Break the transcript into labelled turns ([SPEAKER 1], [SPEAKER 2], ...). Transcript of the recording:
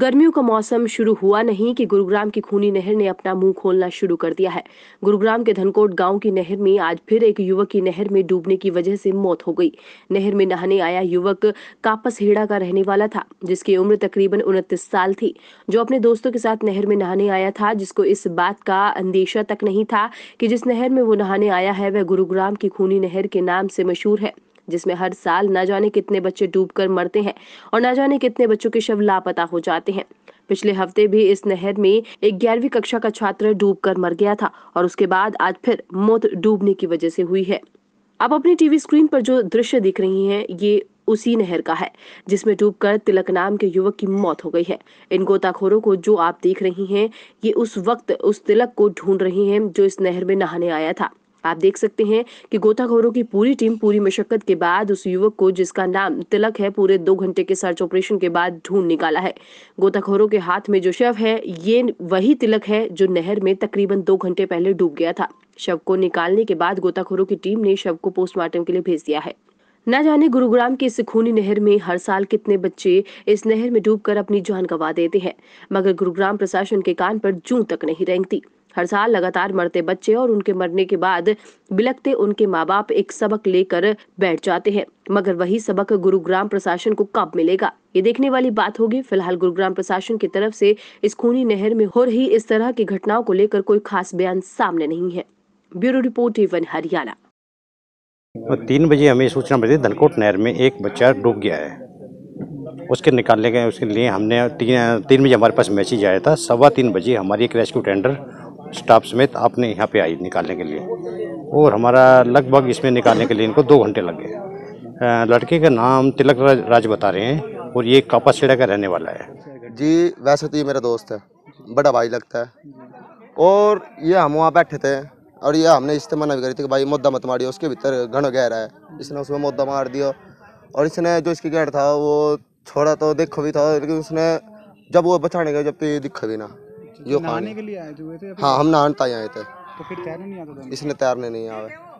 [SPEAKER 1] गर्मियों का मौसम शुरू हुआ नहीं कि गुरुग्राम की खूनी नहर ने अपना मुंह खोलना शुरू कर दिया है गुरुग्राम के धनकोट गांव की नहर में आज फिर एक युवक की नहर में डूबने की वजह से मौत हो गई नहर में नहाने आया युवक कापस हेड़ा का रहने वाला था जिसकी उम्र तकरीबन उनतीस साल थी जो अपने दोस्तों के साथ नहर में नहाने आया था जिसको इस बात का अंदेशा तक नहीं था कि जिस नहर में वो नहाने आया है वह गुरुग्राम की खूनी नहर के नाम से मशहूर है जिसमें हर साल न जाने कितने बच्चे डूबकर मरते हैं और न जाने कितने बच्चों के शव लापता हो जाते हैं पिछले हफ्ते भी इस नहर में एक ग्यारहवीं कक्षा का छात्र डूबकर मर गया था और उसके बाद आज फिर मौत डूबने की वजह से हुई है आप अपनी टीवी स्क्रीन पर जो दृश्य दिख रही हैं ये उसी नहर का है जिसमें डूबकर तिलक नाम के युवक की मौत हो गई है इन गोताखोरों को जो आप देख रही हैं ये उस वक्त उस तिलक को ढूंढ रही हैं जो इस नहर में नहाने आया था आप देख सकते हैं कि गोताखोरों की पूरी टीम पूरी मशक्कत के बाद उस युवक को जिसका नाम तिलक है पूरे दो घंटे के सर्च ऑपरेशन के बाद ढूंढ निकाला है गोताखोरों के हाथ में जो शव है ये वही तिलक है जो नहर में तकरीबन दो घंटे पहले डूब गया था शव को निकालने के बाद गोताखोरों की टीम ने शव को पोस्टमार्टम के लिए भेज दिया है न जाने गुरुग्राम की इस खूनी नहर में हर साल कितने बच्चे इस नहर में डूबकर अपनी जान गंवा देते हैं मगर गुरुग्राम प्रशासन के कान पर जू तक नहीं रेंगती हर साल लगातार मरते बच्चे और उनके मरने के बाद बिलकते उनके माँ बाप एक सबक लेकर बैठ जाते हैं मगर वही सबक गुरुग्राम प्रशासन को कब मिलेगा ये देखने वाली बात होगी फिलहाल गुरुग्राम प्रशासन की तरफ से इस खूनी नहर में हो रही इस तरह की घटनाओं को लेकर कोई खास बयान सामने नहीं है ब्यूरो रिपोर्ट इवन हरियाणा
[SPEAKER 2] तीन बजे हमें सूचना मिली धनकोट नहर में एक बच्चा डूब गया है उसके निकालने के उसके लिए हमने तीन तीन बजे हमारे पास मैसेज आया था सवा तीन बजे हमारी एक रेस्क्यू टेंडर स्टाफ समेत आपने यहाँ पे आई निकालने के लिए और हमारा लगभग इसमें निकालने के लिए इनको दो घंटे लग गए लड़के का नाम तिलक राज, राज बता रहे हैं और ये कापासेड़ा का रहने वाला है
[SPEAKER 3] जी वैसे तो ये मेरा दोस्त है बड़ा भाई लगता है और ये हम वहाँ बैठे थे और ये हमने इससे मना भी करी थी कि भाई मुद्दा मत मारियो उसके भीतर घन गहरा है इसने उसमें मुद्दा मार दिया और इसने जो इसकी गेट था वो छोड़ा तो देखो भी था लेकिन उसने जब वो बचाने गए जब तो ये दिखा भी ना जो नहाने
[SPEAKER 2] के लिए आए
[SPEAKER 1] थे हाँ हम नहाने आए थे तो फिर तैरने नहीं आता इसने तैरने नहीं आवे